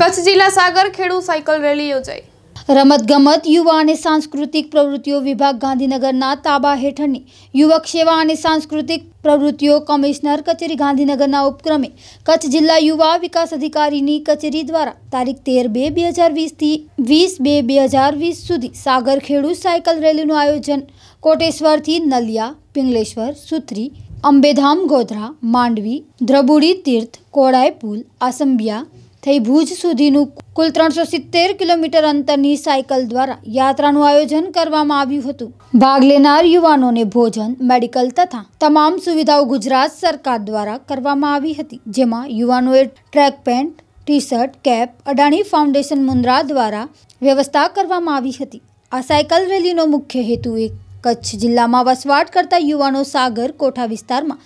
કચ્છ જિલ્લા સાગર ખેડૂ cycle rally યોજાઈ રમતગમત યુવા અને સાંસ્કૃતિક પ્રવૃત્તિઓ વિભાગ ગાંધીનગરના તાબા હેઠળની યુવક સેવા અને સાંસ્કૃતિક પ્રવૃત્તિઓ કમિશનર કચેરી ગાંધીનગરના ઉપક્રમે કચ્છ જિલ્લા યુવા વિકાસ અધિકારીની કચેરી દ્વારા તારીખ તેર બે બે હજાર વીસથી વીસ બે બે હજાર વીસ સુધી સાગર ખેડૂત સાયકલ રેલીનું આયોજન કોટેશ્વરથી નલિયા પિંગલેશ્વર સુત્રી અંબેધામ ગોધરા માંડવી દ્રબુડી તીર્થ કોડાય પુલ આસંબિયા થઈ ભુજ સુધીનું કુલ ત્રણસો સિત્તેર કિલોમીટર અંતરની સાયકલ દ્વારા યાત્રાનું આયોજન કરવામાં આવ્યું હતું ભાગ લેનાર યુવાનોને ભોજન મેડિકલ તથા તમામ સુવિધાઓ ગુજરાત સરકાર દ્વારા કરવામાં આવી હતી જેમાં યુવાનોએ track pant T shirt cap Adani foundation Mundra દ્વારા વ્યવસ્થા કરવામાં આવી હતી આ સાયકલ રેલીનો મુખ્ય હેતુ એ કચ્છ જિલ્લામાં વસવાટ કરતા યુવાનો સાગર કોઠા વિસ્તારમાં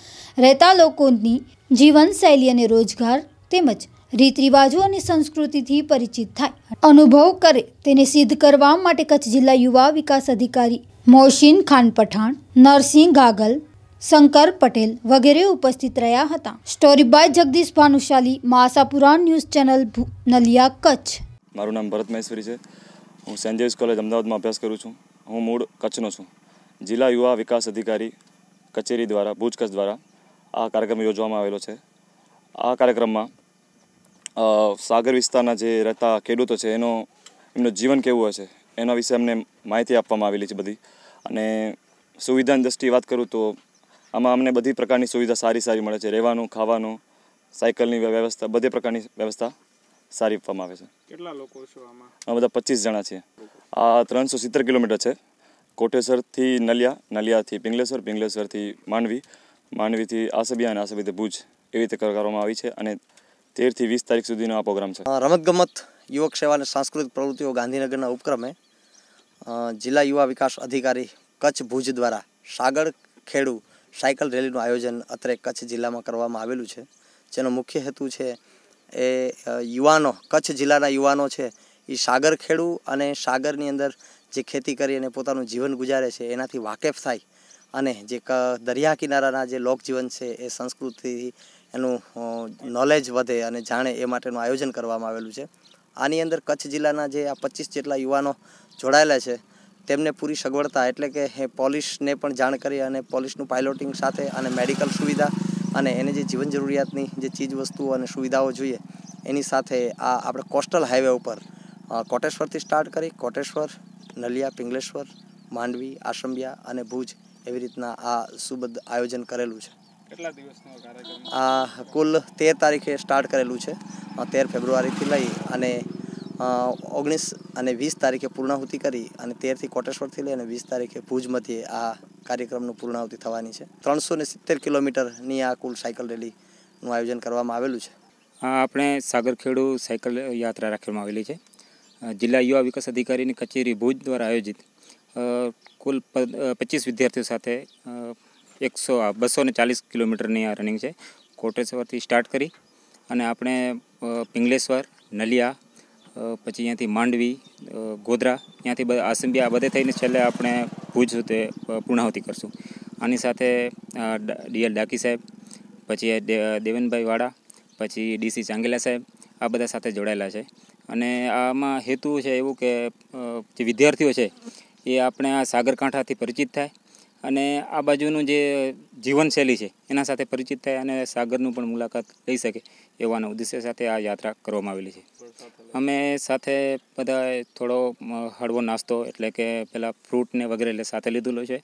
રહેતા લોકોની જીવનશૈલી અને રોજગાર તેમજ રીતરિવાજો અને સંસ્કૃતિથી પરિચિત થાય અનુભવ કરે તેને સિદ્ધ કરવા માટે કચ્છ જિલ્લા યુવા વિકાસ અધિકારી મોહસિન ખાન પઠાણ નરસિંહ ગાગલ શંકર પટેલ વગેરે ઉપસ્થિત રહ્યા હતા સ્ટોરી બાય જગદીશ ભાનુશાલી માસાપુરાણ ન્યૂઝ ચેનલ નલિયા કચ્છ મારું નામ ભરત મહેશ્વરી છે હું સેન્ટ જેવિસ કોલેજ અમદાવાદમાં અભ્યાસ કરું છું હું મૂળ કચ્છનો છું જિલ્લા યુવા વિકાસ અધિકારી કચેરી દ્વારા ભુજ કચ્છ દ્વારા આ કાર્યક્રમ યોજવામાં આવેલો છે આ કાર્યક્રમમાં સાગર વિસ્તારના જે રહેતા ખેડૂતો છે એનો એમનું જીવન કેવું હશે એના વિશે અમને માહિતી આપવામાં આવેલી છે બધી અને સુવિધાની દ્રષ્ટિએ વાત કરું તો આમાં અમને બધી પ્રકારની સુવિધા સારી સારી મળે છે રહેવાનું ખાવાનું સાયકલની વ્યવસ્થા બધે પ્રકારની વ્યવસ્થા સારી આપવામાં આવે છે કેટલા લોકો છો આમાં આ બધા પચીસ જણા છે આ ત્રણસો સિત્તેર કિલોમીટર છે કોટેશ્વરથી નલિયા નલિયાથી પિંગલેશ્વર પિંગલેશ્વરથી માંડવી માંડવીથી આસબિયા અને આસબીથી ભુજ એવી રીતે કરવામાં આવી છે અને તેરથી વીસ તારીખ સુધીનો આ પ્રોગ્રામ છે રમતગમત યુવક સેવા અને સાંસ્કૃતિક પ્રવૃત્તિઓ ગાંધીનગરના ઉપક્રમે જિલ્લા યુવા વિકાસ અધિકારી કચ્છ ભુજ દ્વારા સાગર ખેડુ સાયકલ રેલીનું આયોજન અત્રે કચ્છ જિલ્લામાં કરવામાં આવેલું છે જેનો મુખ્ય હેતુ છે એ યુવાનો કચ્છ જિલ્લાના યુવાનો છે એ સાગર ખેડુ અને સાગરની અંદર જે ખેતી કરી અને પોતાનું જીવન ગુજારે છે એનાથી વાકેફ થાય અને જે દરિયા કિનારાના જે લોકજીવન છે એ સંસ્કૃતિ એનું નોલેજ વધે અને જાણે એ માટેનું આયોજન કરવામાં આવેલું છે આની અંદર કચ્છ જિલ્લાના જે આ પચીસ જેટલા યુવાનો જોડાયેલા છે તેમને પૂરી સગવડતા એટલે કે એ પોલીસને પણ જાણ કરી અને પોલીસનું પાઇલોટિંગ સાથે અને મેડિકલ સુવિધા અને એને જે જીવન જરૂરિયાતની જે ચીજ વસ્તુઓ અને સુવિધાઓ જોઈએ એની સાથે આ આપણે કોસ્ટલ હાઈવે ઉપર કોટેશ્વરથી સ્ટાર્ટ કરી કોટેશ્વર નલિયા પિંગલેશ્વર માંડવી આશ્રમ્યા અને ભુજ એવી રીતના આ સુબદ્ધ આયોજન કરેલું છે કેટલા દિવસનો આ કુલ તેર તારીખે સ્ટાર્ટ કરેલું છે તેર ફેબ્રુઆરીથી લઈ અને ઓગણીસ અને વીસ તારીખે પૂર્ણાહુતિ કરી અને તેરથી કોટેશ્વરથી લઈ અને વીસ તારીખે ભુજ મધ્યે આ કાર્યક્રમનું પૂર્ણાહુતિ થવાની છે ત્રણસો ને સિત્તેર કિલોમીટરની આ કુલ સાયકલ રેલીનું આયોજન કરવામાં આવેલું છે આ આપણે સાગરખેડુ સાયકલ યાત્રા રાખવામાં આવેલી છે જિલ્લા યુવા વિકાસ અધિકારીની કચેરી ભુજ દ્વારા આયોજિત કુલ પચીસ વિદ્યાર્થીઓ સાથે એકસો બસો ને ચાલીસ કિલોમીટરની આ રનિંગ છે કોટેશ્વરથી સ્ટાર્ટ કરી અને આપણે પિંગલેશ્વર નલિયા પછી અહીંયાથી માંડવી ગોધરા ત્યાંથી બધા આસંબી આ બધે થઈને છેલ્લે આપણે ભુજ તે પૂર્ણાહુતિ કરશું આની સાથે ડીએલ ડાકી સાહેબ પછી દેવનભાઈ વાડા પછી ડીસી ચાંગેલા સાહેબ આ બધા સાથે જોડાયેલા છે અને આમાં હેતુ છે એવું કે જે વિદ્યાર્થીઓ છે એ આપણે આ સાગરકાંઠાથી પરિચિત થાય અને આ બાજુનું જે જીવનશૈલી છે એના સાથે પરિચિત થાય અને સાગરનું પણ મુલાકાત લઈ શકે એવાના ઉદ્દેશ્ય સાથે આ યાત્રા કરવામાં આવેલી છે અમે સાથે બધા થોડો હળવો નાસ્તો એટલે કે પહેલાં ફ્રૂટને વગેરે સાથે લીધેલો છે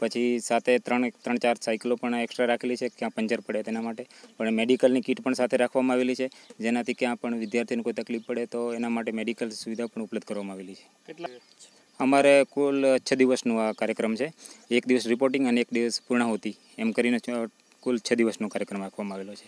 પછી સાથે ત્રણ ત્રણ ચાર સાયકલો પણ એક્સ્ટ્રા રાખેલી છે ક્યાં પંચર પડે તેના માટે પણ મેડિકલની કીટ પણ સાથે રાખવામાં આવેલી છે જેનાથી ક્યાં પણ વિદ્યાર્થીને કોઈ તકલીફ પડે તો એના માટે મેડિકલ સુવિધા પણ ઉપલબ્ધ કરવામાં આવેલી છે અમારે કુલ છ દિવસનો આ કાર્યક્રમ છે એક દિવસ રિપોર્ટિંગ અને એક દિવસ પૂર્ણાહુતિ એમ કરીને કુલ છ દિવસનો કાર્યક્રમ રાખવામાં આવેલો છે